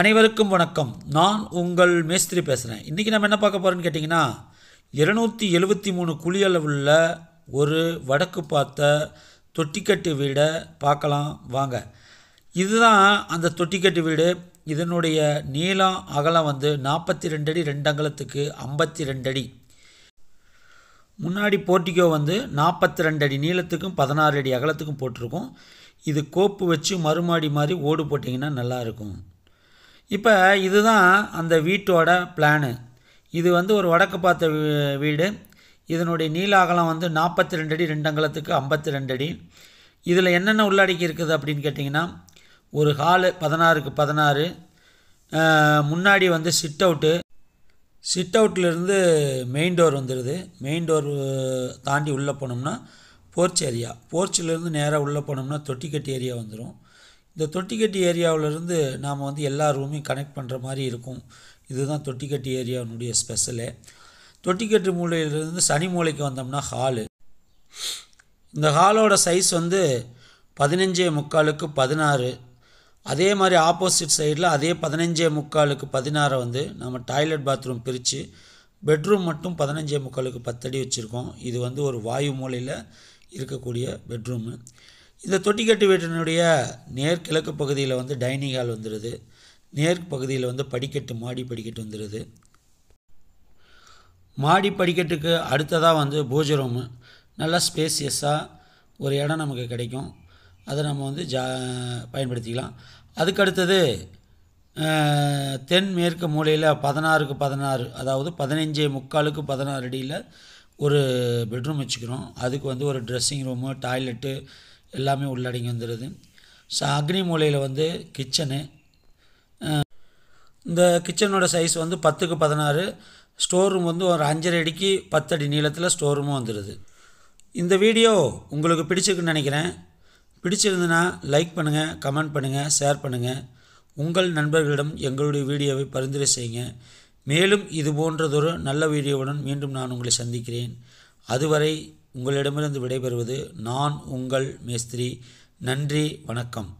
அனைவருக்கும் வணக்கம் நான் உங்கள் மேஸ்திரி பேசுகிறேன் இன்றைக்கி நம்ம என்ன பார்க்க போகிறோன்னு கேட்டிங்கன்னா இருநூற்றி எழுபத்தி மூணு குழி அளவுள்ள ஒரு வடக்கு பார்த்த தொட்டிக்கட்டு வீடை பார்க்கலாம் வாங்க இதுதான் அந்த தொட்டிக்கட்டு வீடு இதனுடைய நீளம் அகலம் வந்து நாற்பத்தி ரெண்டு அடி ரெண்டு அங்கலத்துக்கு ஐம்பத்தி ரெண்டு அடி முன்னாடி போர்ட்டிகோ வந்து நாற்பத்தி ரெண்டு அடி நீளத்துக்கும் பதினாறு அடி அகலத்துக்கும் போட்டிருக்கோம் இது கோப்பு வச்சு மறுமாடி மாதிரி ஓடு போட்டிங்கன்னா நல்லாயிருக்கும் இப்போ இதுதான் அந்த வீட்டோட பிளானு இது வந்து ஒரு வடக்கு பார்த்த வீடு இதனுடைய நீலாகலம் அகலம் வந்து நாற்பத்தி ரெண்டு அடி ரெண்டு அங்கலத்துக்கு ஐம்பத்தி ரெண்டு அடி இதில் என்னென்ன உள்ளடக்கி இருக்குது அப்படின்னு கேட்டிங்கன்னா ஒரு ஹாலு பதினாறுக்கு பதினாறு முன்னாடி வந்து சிட் அவுட்டு சிட் அவுட்லேருந்து மெயின் டோர் வந்துடுது மெயின் டோர் தாண்டி உள்ளே போனோம்னா போர்ச் ஏரியா போர்ச்சிலேருந்து நேராக உள்ளே போனோம்னா தொட்டிக்கட்டி ஏரியா வந்துடும் இந்த தொட்டிக்கட்டி ஏரியாவிலேருந்து நாம் வந்து எல்லா ரூமையும் கனெக்ட் பண்ணுற மாதிரி இருக்கும் இதுதான் தொட்டிக்கட்டி ஏரியாவினுடைய ஸ்பெஷலு தொட்டிக்கட்டு மூலையிலேருந்து சனி மூலைக்கு வந்தோம்னா ஹாலு இந்த ஹாலோட சைஸ் வந்து பதினஞ்சே முக்காலுக்கு பதினாறு அதே மாதிரி ஆப்போசிட் சைடில் அதே பதினஞ்சே முக்காலுக்கு பதினாறை வந்து நம்ம டாய்லெட் பாத்ரூம் பிரித்து பெட்ரூம் மட்டும் பதினஞ்சே முக்காலுக்கு பத்தடி வச்சுருக்கோம் இது வந்து ஒரு வாயு மூலையில் இருக்கக்கூடிய பெட்ரூமு இந்த தொட்டிக்கட்டு வீட்டினுடைய நேர்கிழக்கு பகுதியில் வந்து டைனிங் ஹால் வந்துடுது நேர்க்கு பகுதியில் வந்து படிக்கட்டு மாடி படிக்கட்டு வந்துடுது மாடி படிக்கட்டுக்கு அடுத்ததாக வந்து பூஜை ரூமு நல்லா ஸ்பேசியஸாக ஒரு இடம் நமக்கு கிடைக்கும் அதை நம்ம வந்து ஜா பயன்படுத்திக்கலாம் அதுக்கு அடுத்தது தென்மேற்கு மூலையில் பதினாறுக்கு பதினாறு அதாவது பதினஞ்சு முக்காலுக்கு பதினாறு அடியில் ஒரு பெட்ரூம் வச்சுக்கிறோம் அதுக்கு வந்து ஒரு ட்ரெஸ்ஸிங் ரூமு டாய்லெட்டு எல்லாமே உள்ளடங்கி வந்துடுது ஸோ அக்னி மூலையில் வந்து கிச்சனு இந்த கிச்சனோட சைஸ் வந்து பத்துக்கு பதினாறு ஸ்டோர் ரூம் வந்து ஒரு அஞ்சரை அடிக்கு பத்தடி நீளத்தில் ஸ்டோர் ரூமும் வந்துடுது இந்த வீடியோ உங்களுக்கு பிடிச்சிருக்குன்னு நினைக்கிறேன் பிடிச்சிருந்துன்னா லைக் பண்ணுங்கள் கமெண்ட் பண்ணுங்கள் ஷேர் பண்ணுங்கள் உங்கள் நண்பர்களிடம் எங்களுடைய வீடியோவை பரிந்துரை செய்யுங்க மேலும் இது போன்றதொரு நல்ல வீடியோவுடன் மீண்டும் நான் உங்களை சந்திக்கிறேன் அதுவரை உங்களிடமிருந்து விடைபெறுவது நான் உங்கள் மேஸ்திரி நன்றி வணக்கம்